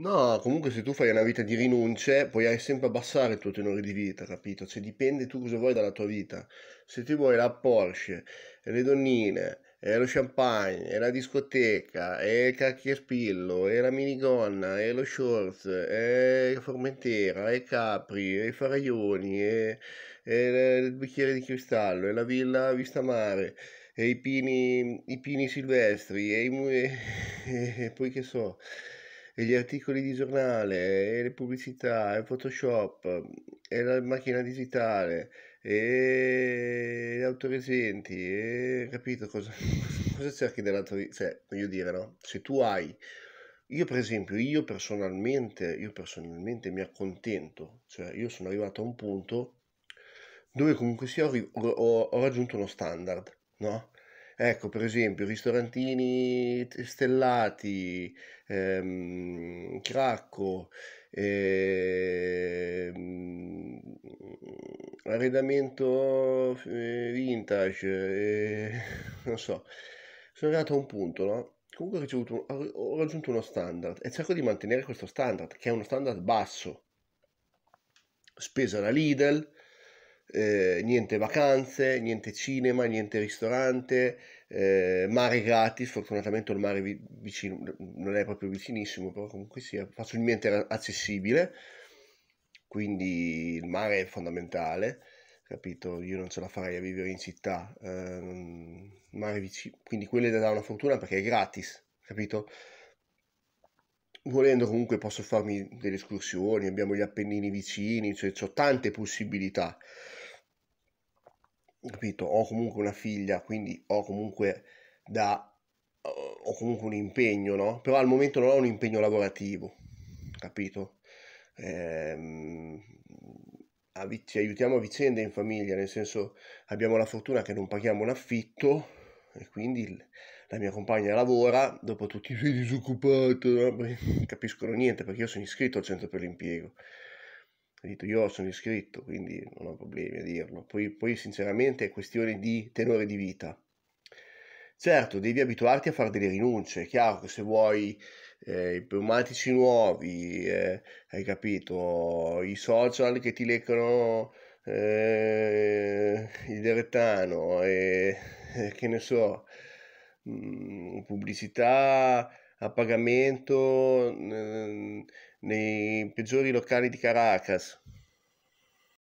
No, comunque se tu fai una vita di rinunce, puoi sempre abbassare il tuo tenore di vita, capito? Cioè dipende tu cosa vuoi dalla tua vita. Se ti vuoi la Porsche, le donnine, e lo champagne, e la discoteca, e il cacchi e spillo, e la minigonna, e lo shorts, e Formentera, e Capri, e i Faraioni, e, e il bicchiere di cristallo, e la villa vista mare, e i pini, i pini silvestri, e, i, e, e poi che so e gli articoli di giornale, e le pubblicità, e Photoshop, e la macchina digitale, e gli autoresenti, e capito cosa, cosa cerchi dell'altro? Cioè, voglio dire, no? Se tu hai... Io per esempio, io personalmente, io personalmente mi accontento, cioè io sono arrivato a un punto dove comunque sia ho, ho, ho raggiunto uno standard, no? Ecco, per esempio, ristorantini stellati, ehm, cracco, ehm, arredamento eh, vintage, eh, non so. Sono arrivato a un punto, no? Comunque ho, un, ho raggiunto uno standard e cerco di mantenere questo standard, che è uno standard basso. Spesa da Lidl, eh, niente vacanze, niente cinema, niente ristorante, eh, mare gratis, fortunatamente il mare vi- vicino, non è proprio vicinissimo, però comunque sia facilmente accessibile, quindi il mare è fondamentale, capito? Io non ce la farei a vivere in città, eh, mare vicino, quindi quello è da dare una fortuna perché è gratis, capito? volendo comunque posso farmi delle escursioni, abbiamo gli Appennini vicini, cioè ho tante possibilità capito, ho comunque una figlia, quindi ho comunque da eh, ho comunque un impegno, no? Però al momento non ho un impegno lavorativo, capito? Ehm, ci aiutiamo a vicenda in famiglia, nel senso abbiamo la fortuna che non paghiamo l'affitto e quindi la mia compagna lavora, dopo tutti sei disoccupato, no? capiscono niente perché io sono iscritto al centro per l'impiego detto, io sono iscritto, quindi non ho problemi a dirlo. Poi, poi sinceramente è questione di tenore di vita. Certo, devi abituarti a fare delle rinunce, è chiaro che se vuoi eh, i pneumatici nuovi, eh, hai capito, i social che ti leccano eh, il deretano e eh, che ne so, mh, mm, pubblicità a pagamento, mh, mm, nei peggiori locali di Caracas.